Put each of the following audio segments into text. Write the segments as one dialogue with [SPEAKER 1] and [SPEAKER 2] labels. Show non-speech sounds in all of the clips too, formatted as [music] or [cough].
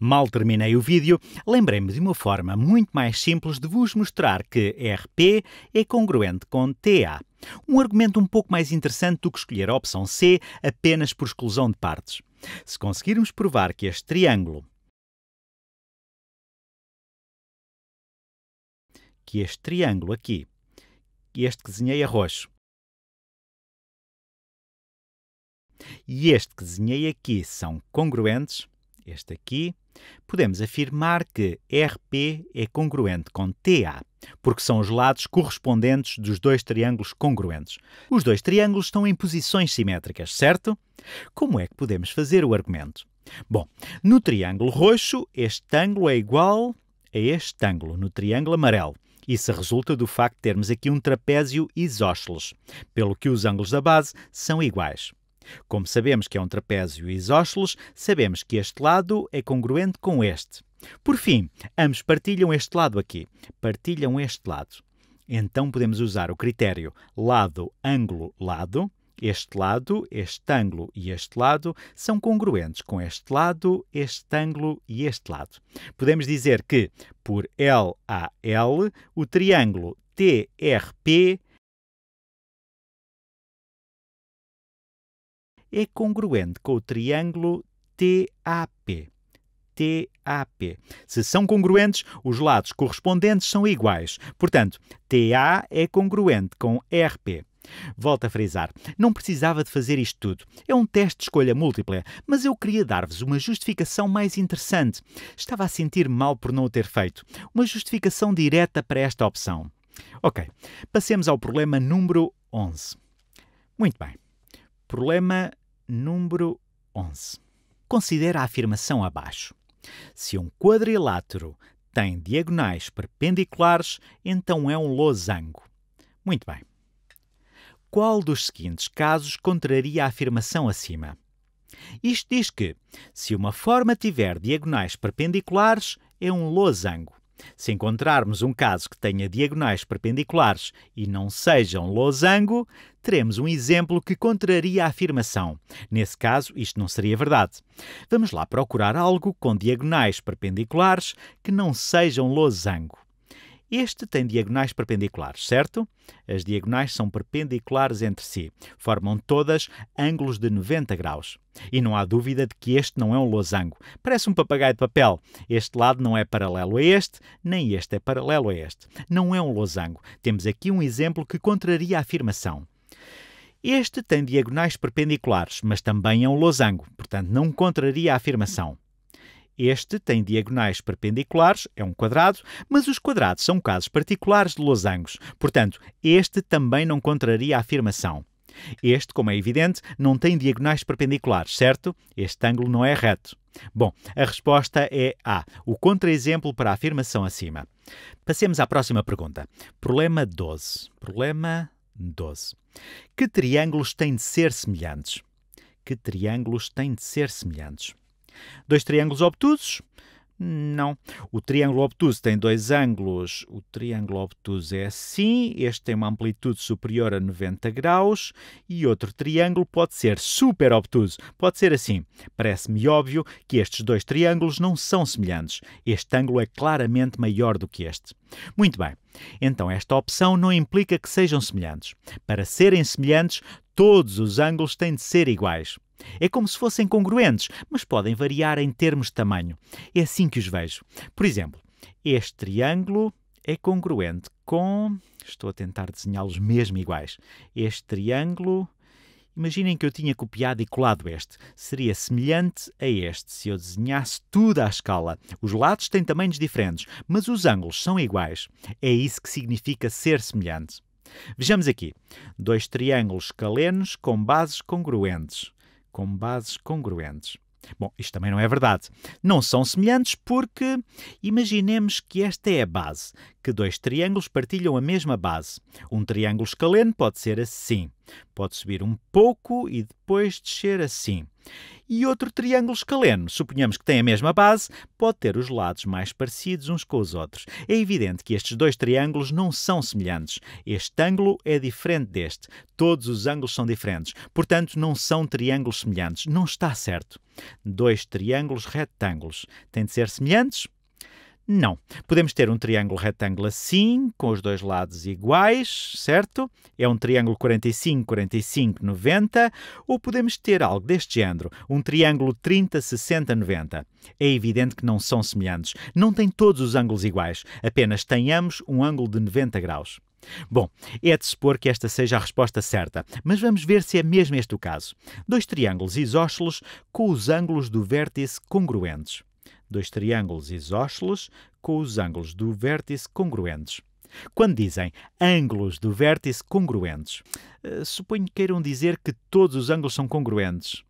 [SPEAKER 1] Mal terminei o vídeo, lembrei-me de uma forma muito mais simples de vos mostrar que RP é congruente com TA. Um argumento um pouco mais interessante do que escolher a opção C apenas por exclusão de partes. Se conseguirmos provar que este triângulo que este triângulo aqui, este que desenhei a é roxo, e este que desenhei aqui são congruentes, este aqui, podemos afirmar que RP é congruente com TA, porque são os lados correspondentes dos dois triângulos congruentes. Os dois triângulos estão em posições simétricas, certo? Como é que podemos fazer o argumento? Bom, no triângulo roxo, este ângulo é igual a este ângulo no triângulo amarelo. Isso resulta do facto de termos aqui um trapézio isósceles, pelo que os ângulos da base são iguais. Como sabemos que é um trapézio isósceles, sabemos que este lado é congruente com este. Por fim, ambos partilham este lado aqui, partilham este lado. Então podemos usar o critério lado, ângulo, lado. Este lado, este ângulo e este lado são congruentes com este lado, este ângulo e este lado. Podemos dizer que, por LAL, o triângulo TRP é congruente com o triângulo TAP. TAP. Se são congruentes, os lados correspondentes são iguais. Portanto, TA é congruente com RP. Volto a frisar, não precisava de fazer isto tudo. É um teste de escolha múltipla, mas eu queria dar-vos uma justificação mais interessante. Estava a sentir mal por não o ter feito. Uma justificação direta para esta opção. Ok, passemos ao problema número 11. Muito bem. Problema número 11. Considera a afirmação abaixo. Se um quadrilátero tem diagonais perpendiculares, então é um losango. Muito bem. Qual dos seguintes casos contraria a afirmação acima? Isto diz que, se uma forma tiver diagonais perpendiculares, é um losango. Se encontrarmos um caso que tenha diagonais perpendiculares e não sejam um losango, teremos um exemplo que contraria a afirmação. Nesse caso, isto não seria verdade. Vamos lá procurar algo com diagonais perpendiculares que não sejam um losango. Este tem diagonais perpendiculares, certo? As diagonais são perpendiculares entre si, formam todas ângulos de 90 graus. E não há dúvida de que este não é um losango, parece um papagaio de papel. Este lado não é paralelo a este, nem este é paralelo a este. Não é um losango. Temos aqui um exemplo que contraria a afirmação. Este tem diagonais perpendiculares, mas também é um losango, portanto não contraria a afirmação. Este tem diagonais perpendiculares, é um quadrado, mas os quadrados são casos particulares de losangos, portanto, este também não contraria a afirmação. Este, como é evidente, não tem diagonais perpendiculares, certo? Este ângulo não é reto. Bom, a resposta é A, o contraexemplo para a afirmação acima. Passemos à próxima pergunta. Problema 12. Problema 12. Que triângulos têm de ser semelhantes? Que triângulos têm de ser semelhantes? Dois triângulos obtusos? Não. O triângulo obtuso tem dois ângulos. O triângulo obtuso é assim, este tem uma amplitude superior a 90 graus e outro triângulo pode ser super obtuso. Pode ser assim. Parece-me óbvio que estes dois triângulos não são semelhantes. Este ângulo é claramente maior do que este. Muito bem. Então, esta opção não implica que sejam semelhantes. Para serem semelhantes, todos os ângulos têm de ser iguais. É como se fossem congruentes, mas podem variar em termos de tamanho. É assim que os vejo. Por exemplo, este triângulo é congruente com. Estou a tentar desenhá-los mesmo iguais. Este triângulo. Imaginem que eu tinha copiado e colado este. Seria semelhante a este se eu desenhasse tudo à escala. Os lados têm tamanhos diferentes, mas os ângulos são iguais. É isso que significa ser semelhante. Vejamos aqui: dois triângulos calenos com bases congruentes com bases congruentes. Bom, isto também não é verdade. Não são semelhantes porque imaginemos que esta é a base, que dois triângulos partilham a mesma base. Um triângulo escaleno pode ser assim. Pode subir um pouco e depois descer assim. E outro triângulo escaleno, suponhamos que tem a mesma base, pode ter os lados mais parecidos uns com os outros. É evidente que estes dois triângulos não são semelhantes. Este ângulo é diferente deste. Todos os ângulos são diferentes. Portanto, não são triângulos semelhantes. Não está certo. Dois triângulos retângulos têm de ser semelhantes não. Podemos ter um triângulo retângulo assim, com os dois lados iguais, certo? É um triângulo 45, 45, 90. Ou podemos ter algo deste género, um triângulo 30, 60, 90. É evidente que não são semelhantes. Não têm todos os ângulos iguais. Apenas tenhamos um ângulo de 90 graus. Bom, é de supor que esta seja a resposta certa, mas vamos ver se é mesmo este o caso. Dois triângulos isósceles com os ângulos do vértice congruentes dois triângulos isósceles com os ângulos do vértice congruentes. Quando dizem ângulos do vértice congruentes, eh, suponho que queiram dizer que todos os ângulos são congruentes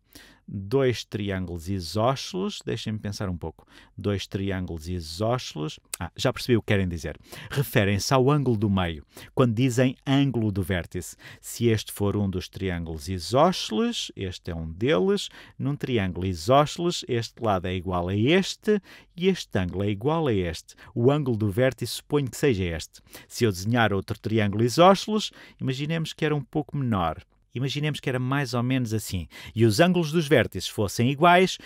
[SPEAKER 1] dois triângulos isósceles, deixem-me pensar um pouco, dois triângulos isósceles, ah, já percebi o que querem dizer, referem-se ao ângulo do meio, quando dizem ângulo do vértice. Se este for um dos triângulos isósceles, este é um deles, num triângulo isósceles, este lado é igual a este e este ângulo é igual a este. O ângulo do vértice suponho que seja este. Se eu desenhar outro triângulo isósceles, imaginemos que era um pouco menor, Imaginemos que era mais ou menos assim, e os ângulos dos vértices fossem iguais.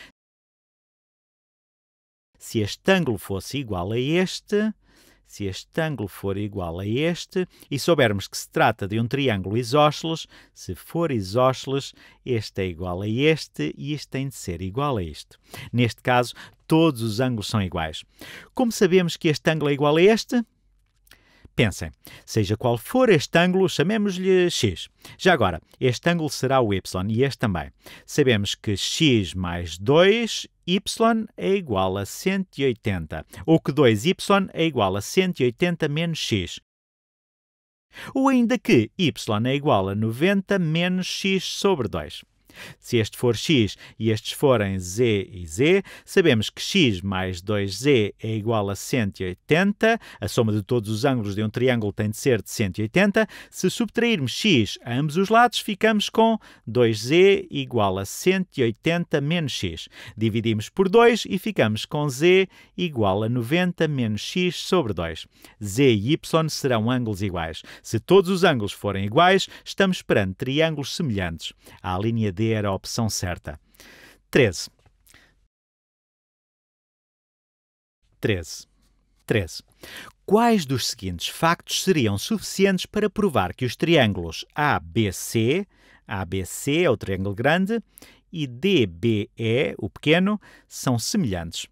[SPEAKER 1] Se este ângulo fosse igual a este, se este ângulo for igual a este, e soubermos que se trata de um triângulo isósceles, se for isósceles, este é igual a este e este tem de ser igual a este. Neste caso, todos os ângulos são iguais. Como sabemos que este ângulo é igual a este? Pensem, seja qual for este ângulo, chamemos-lhe x. Já agora, este ângulo será o y e este também. Sabemos que x mais 2 y é igual a 180, ou que 2y é igual a 180 menos x. Ou ainda que y é igual a 90 menos x sobre 2. Se este for x e estes forem z e z, sabemos que x mais 2z é igual a 180, a soma de todos os ângulos de um triângulo tem de ser de 180. Se subtrairmos x a ambos os lados, ficamos com 2z igual a 180 menos x. Dividimos por 2 e ficamos com z igual a 90 menos x sobre 2. z e y serão ângulos iguais. Se todos os ângulos forem iguais, estamos perante triângulos semelhantes. A linha D era a opção certa. 13. 13. 13. Quais dos seguintes factos seriam suficientes para provar que os triângulos ABC, ABC é o triângulo grande, e DBE, o pequeno, são semelhantes?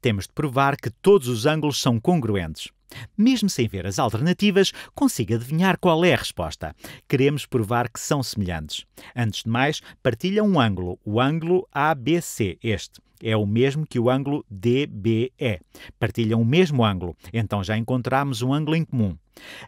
[SPEAKER 1] Temos de provar que todos os ângulos são congruentes. Mesmo sem ver as alternativas, consiga adivinhar qual é a resposta. Queremos provar que são semelhantes. Antes de mais, partilham um ângulo, o ângulo ABC, este. É o mesmo que o ângulo DBE. Partilham o mesmo ângulo, então já encontramos um ângulo em comum.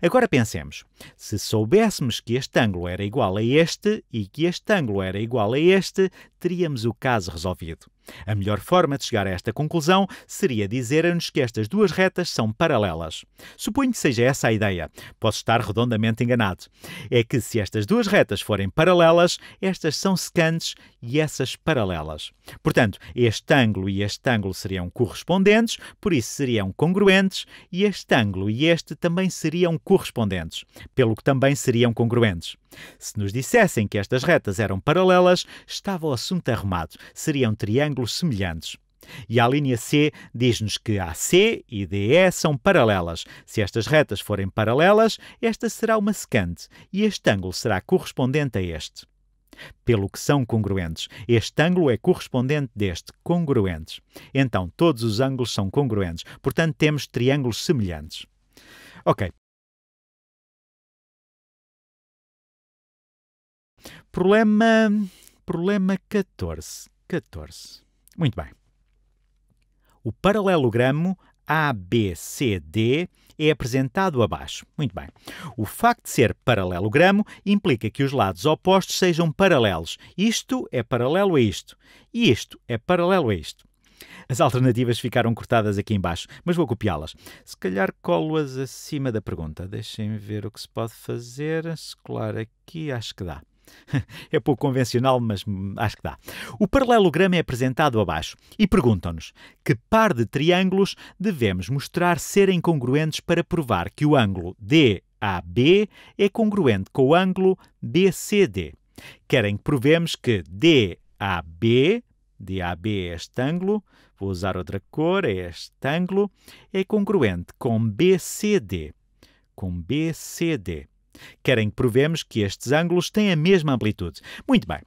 [SPEAKER 1] Agora pensemos: se soubéssemos que este ângulo era igual a este e que este ângulo era igual a este, teríamos o caso resolvido. A melhor forma de chegar a esta conclusão seria dizer-nos que estas duas retas são paralelas. Suponho que seja essa a ideia. Posso estar redondamente enganado. É que se estas duas retas forem paralelas, estas são secantes e essas paralelas. Portanto, este ângulo e este ângulo seriam correspondentes, por isso seriam congruentes, e este ângulo e este também seriam correspondentes, pelo que também seriam congruentes. Se nos dissessem que estas retas eram paralelas, estava o assunto arrumado. Seriam triângulos semelhantes. E a linha C diz-nos que AC e DE são paralelas. Se estas retas forem paralelas, esta será uma secante e este ângulo será correspondente a este. Pelo que são congruentes. Este ângulo é correspondente deste, congruentes. Então, todos os ângulos são congruentes, portanto, temos triângulos semelhantes. Ok, Problema, problema 14. 14. Muito bem. O paralelogramo ABCD é apresentado abaixo. Muito bem. O facto de ser paralelogramo implica que os lados opostos sejam paralelos. Isto é paralelo a isto. E isto é paralelo a isto. As alternativas ficaram cortadas aqui embaixo, mas vou copiá-las. Se calhar colo-as acima da pergunta. Deixem ver o que se pode fazer. Escolar aqui, acho que dá. [laughs] é pouco convencional, mas acho que dá. O paralelogramo é apresentado abaixo e perguntam-nos que par de triângulos devemos mostrar serem congruentes para provar que o ângulo DAB é congruente com o ângulo BCD. Querem que provemos que DAB, DAB é este ângulo, vou usar outra cor, é este ângulo, é congruente com BCD. Com BCD. Querem que provemos que estes ângulos têm a mesma amplitude. Muito bem.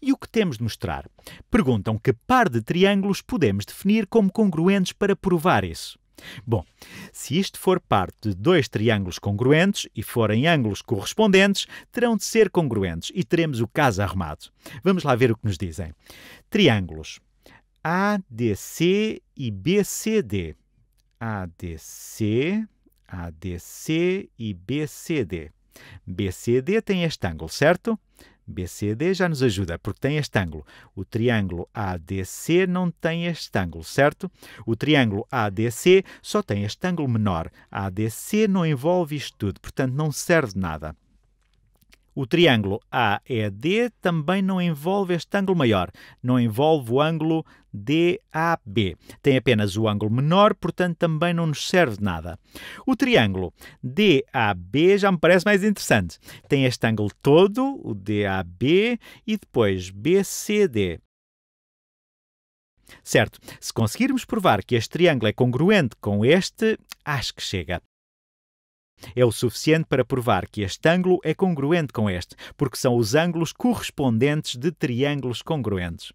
[SPEAKER 1] E o que temos de mostrar? Perguntam que par de triângulos podemos definir como congruentes para provar isso. Bom, se isto for parte de dois triângulos congruentes e forem ângulos correspondentes, terão de ser congruentes e teremos o caso arrumado. Vamos lá ver o que nos dizem. Triângulos ADC e BCD. ADC, ADC e BCD. BCD tem este ângulo, certo? BCD já nos ajuda, porque tem este ângulo. O triângulo ADC não tem este ângulo, certo? O triângulo ADC só tem este ângulo menor. ADC não envolve isto tudo, portanto não serve nada. O triângulo AED também não envolve este ângulo maior, não envolve o ângulo DAB. Tem apenas o ângulo menor, portanto também não nos serve de nada. O triângulo DAB já me parece mais interessante. Tem este ângulo todo, o DAB, e depois BCD. Certo, se conseguirmos provar que este triângulo é congruente com este, acho que chega. É o suficiente para provar que este ângulo é congruente com este, porque são os ângulos correspondentes de triângulos congruentes.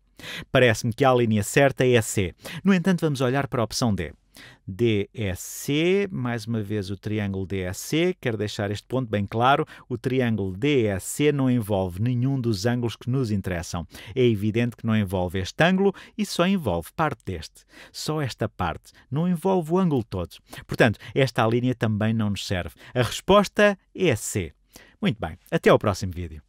[SPEAKER 1] Parece-me que a linha certa é C. No entanto, vamos olhar para a opção D. DSC, mais uma vez o triângulo DSC, quero deixar este ponto bem claro, o triângulo DSC não envolve nenhum dos ângulos que nos interessam. É evidente que não envolve este ângulo e só envolve parte deste. Só esta parte, não envolve o ângulo todo. Portanto, esta linha também não nos serve. A resposta é C. Muito bem, até ao próximo vídeo.